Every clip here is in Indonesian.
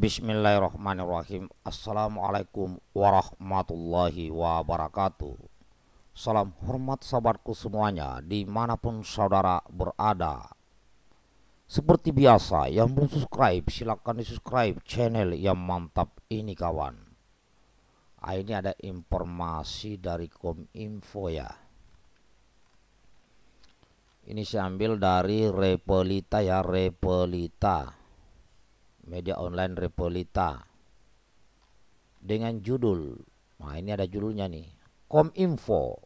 Bismillahirrahmanirrahim Assalamualaikum warahmatullahi wabarakatuh Salam hormat sahabatku semuanya dimanapun saudara berada Seperti biasa yang belum subscribe silahkan di subscribe channel yang mantap ini kawan ah, Ini ada informasi dari kominfo ya Ini saya ambil dari Repelita ya Repelita media online Repolita dengan judul nah ini ada judulnya nih Kominfo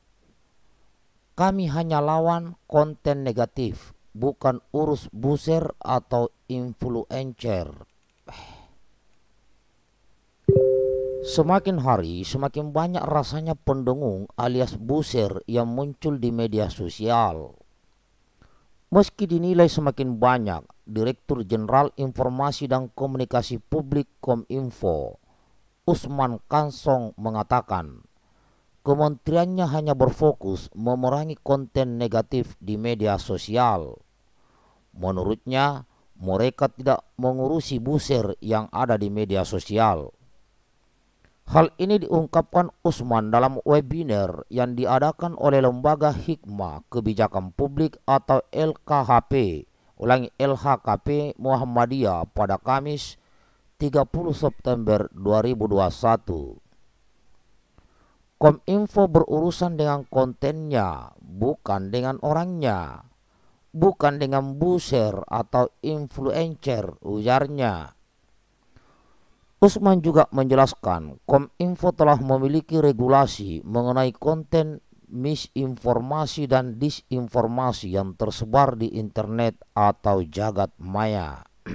kami hanya lawan konten negatif bukan urus buser atau influencer Semakin hari semakin banyak rasanya pendengung alias buser yang muncul di media sosial Meski dinilai semakin banyak Direktur Jenderal Informasi dan Komunikasi Publik Kominfo, Usman Kansong mengatakan, kementeriannya hanya berfokus memerangi konten negatif di media sosial. Menurutnya, mereka tidak mengurusi busir yang ada di media sosial. Hal ini diungkapkan Usman dalam webinar yang diadakan oleh Lembaga Hikmah Kebijakan Publik atau LKHP ulangi LHKP Muhammadiyah pada Kamis 30 September 2021. Kominfo berurusan dengan kontennya, bukan dengan orangnya, bukan dengan buser atau influencer, ujarnya. Usman juga menjelaskan, Kominfo telah memiliki regulasi mengenai konten misinformasi dan disinformasi yang tersebar di internet atau jagat maya.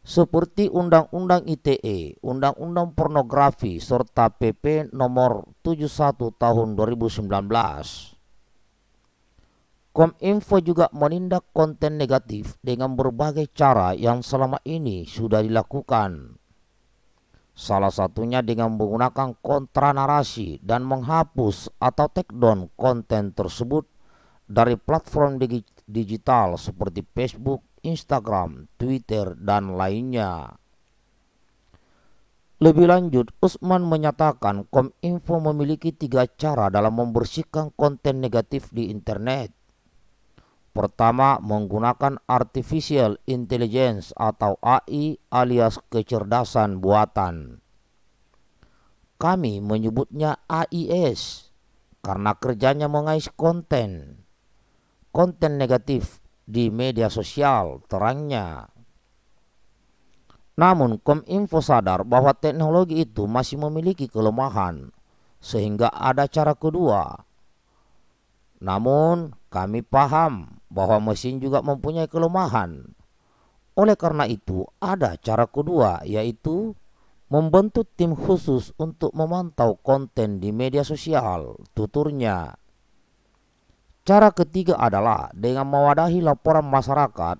Seperti Undang-Undang ITE, Undang-Undang Pornografi, serta PP nomor 71 tahun 2019. Kominfo juga menindak konten negatif dengan berbagai cara yang selama ini sudah dilakukan Salah satunya dengan menggunakan kontra narasi dan menghapus atau take down konten tersebut dari platform digi digital seperti Facebook, Instagram, Twitter, dan lainnya. Lebih lanjut, Usman menyatakan Kominfo memiliki tiga cara dalam membersihkan konten negatif di internet. Pertama, menggunakan artificial intelligence atau AI alias kecerdasan buatan. Kami menyebutnya AIS karena kerjanya mengais konten. Konten negatif di media sosial terangnya. Namun Kominfo sadar bahwa teknologi itu masih memiliki kelemahan sehingga ada cara kedua. Namun kami paham bahwa mesin juga mempunyai kelemahan. Oleh karena itu, ada cara kedua yaitu membentuk tim khusus untuk memantau konten di media sosial, tuturnya. Cara ketiga adalah dengan mewadahi laporan masyarakat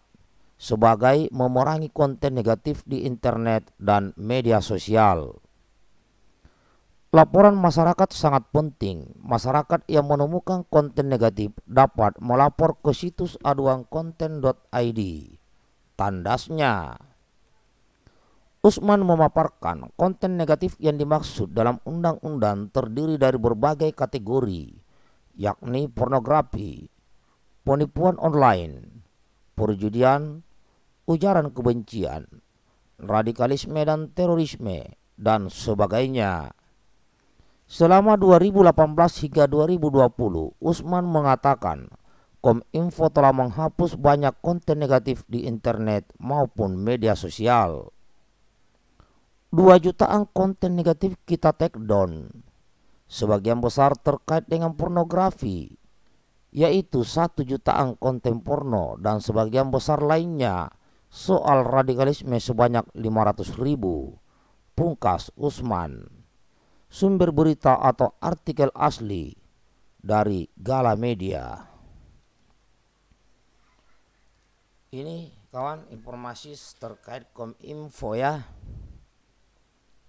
sebagai memerangi konten negatif di internet dan media sosial. Laporan masyarakat sangat penting. Masyarakat yang menemukan konten negatif dapat melapor ke situs aduankonten.id. Tandasnya, Usman memaparkan konten negatif yang dimaksud dalam undang-undang terdiri dari berbagai kategori, yakni pornografi, penipuan online, perjudian, ujaran kebencian, radikalisme dan terorisme, dan sebagainya. Selama 2018 hingga 2020, Usman mengatakan Kominfo telah menghapus banyak konten negatif di internet maupun media sosial. 2 jutaan konten negatif kita take down. Sebagian besar terkait dengan pornografi, yaitu satu jutaan konten porno dan sebagian besar lainnya soal radikalisme sebanyak 500 ribu. Pungkas Usman sumber berita atau artikel asli dari Gala Media. Ini kawan informasi terkait Kominfo ya.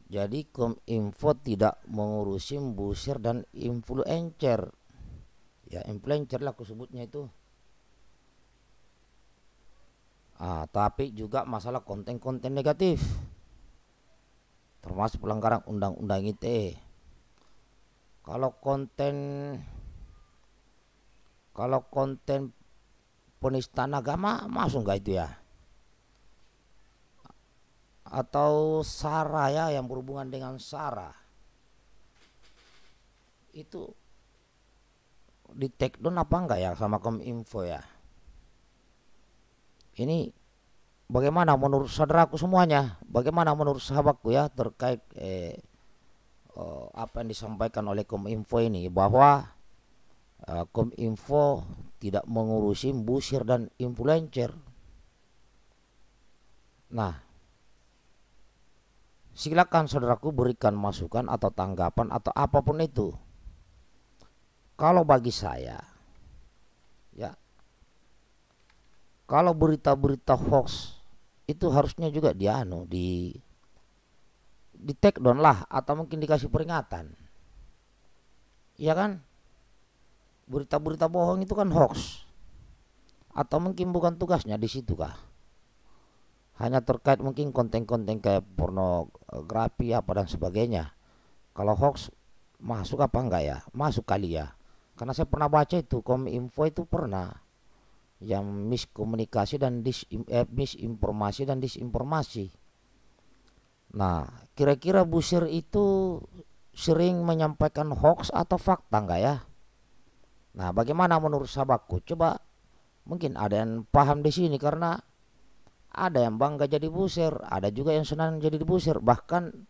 Jadi Kominfo tidak mengurusi busir dan influencer. Ya influencer lah aku sebutnya itu. Ah, tapi juga masalah konten-konten negatif termasuk pelanggaran undang-undang ITE. Kalau konten kalau konten penistaan agama masuk nggak itu ya? Atau sara ya yang berhubungan dengan sara itu di take down apa enggak ya sama kominfo ya? Ini bagaimana menurut saudaraku semuanya, bagaimana menurut sahabatku ya terkait eh, eh, apa yang disampaikan oleh Kominfo ini bahwa eh, Kominfo tidak mengurusi busir dan influencer. Nah, silakan saudaraku berikan masukan atau tanggapan atau apapun itu. Kalau bagi saya, ya kalau berita-berita hoax itu harusnya juga dia anu di di take down lah atau mungkin dikasih peringatan. Iya kan? Berita-berita bohong itu kan hoax. Atau mungkin bukan tugasnya di situ kah? Hanya terkait mungkin konten-konten kayak pornografi apa dan sebagainya. Kalau hoax masuk apa enggak ya? Masuk kali ya. Karena saya pernah baca itu, kominfo itu pernah yang miskomunikasi dan dis, eh, misinformasi dan disinformasi. Nah, kira-kira Busir itu sering menyampaikan hoax atau fakta enggak ya? Nah, bagaimana menurut sahabatku? Coba mungkin ada yang paham di sini karena ada yang bangga jadi Busir, ada juga yang senang jadi Busir, bahkan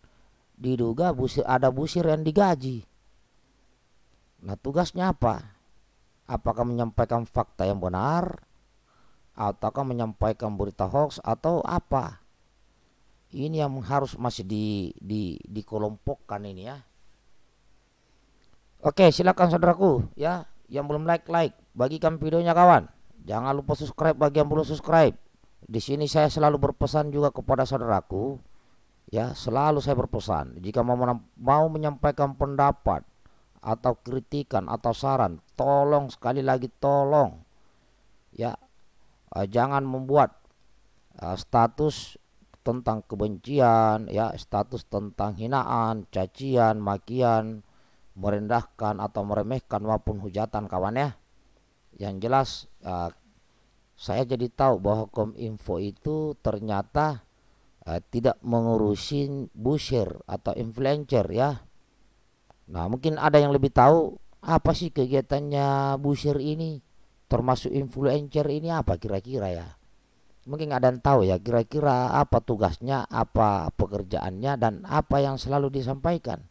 diduga Busir ada Busir yang digaji. Nah, tugasnya apa? apakah menyampaikan fakta yang benar ataukah menyampaikan berita hoax atau apa ini yang harus masih di, di dikelompokkan ini ya oke silakan saudaraku ya yang belum like like bagikan videonya kawan jangan lupa subscribe bagi yang belum subscribe di sini saya selalu berpesan juga kepada saudaraku ya selalu saya berpesan jika mau mau menyampaikan pendapat atau kritikan atau saran, tolong sekali lagi tolong ya eh, jangan membuat uh, status tentang kebencian ya status tentang hinaan, cacian, makian, merendahkan atau meremehkan maupun hujatan kawan ya. Yang jelas uh, saya jadi tahu bahwa kominfo itu ternyata uh, tidak mengurusin busher atau influencer ya Nah, mungkin ada yang lebih tahu apa sih kegiatannya Busir ini? Termasuk influencer ini apa kira-kira ya? Mungkin ada yang tahu ya kira-kira apa tugasnya, apa pekerjaannya dan apa yang selalu disampaikan.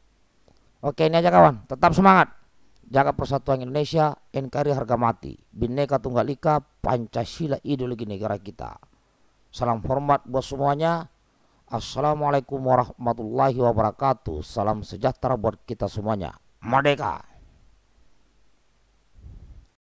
Oke, ini aja kawan. Tetap semangat. Jaga persatuan Indonesia, NKRI harga mati. Bineka Tunggal Ika, Pancasila ideologi negara kita. Salam hormat buat semuanya. Assalamualaikum warahmatullahi wabarakatuh. Salam sejahtera buat kita semuanya. Merdeka!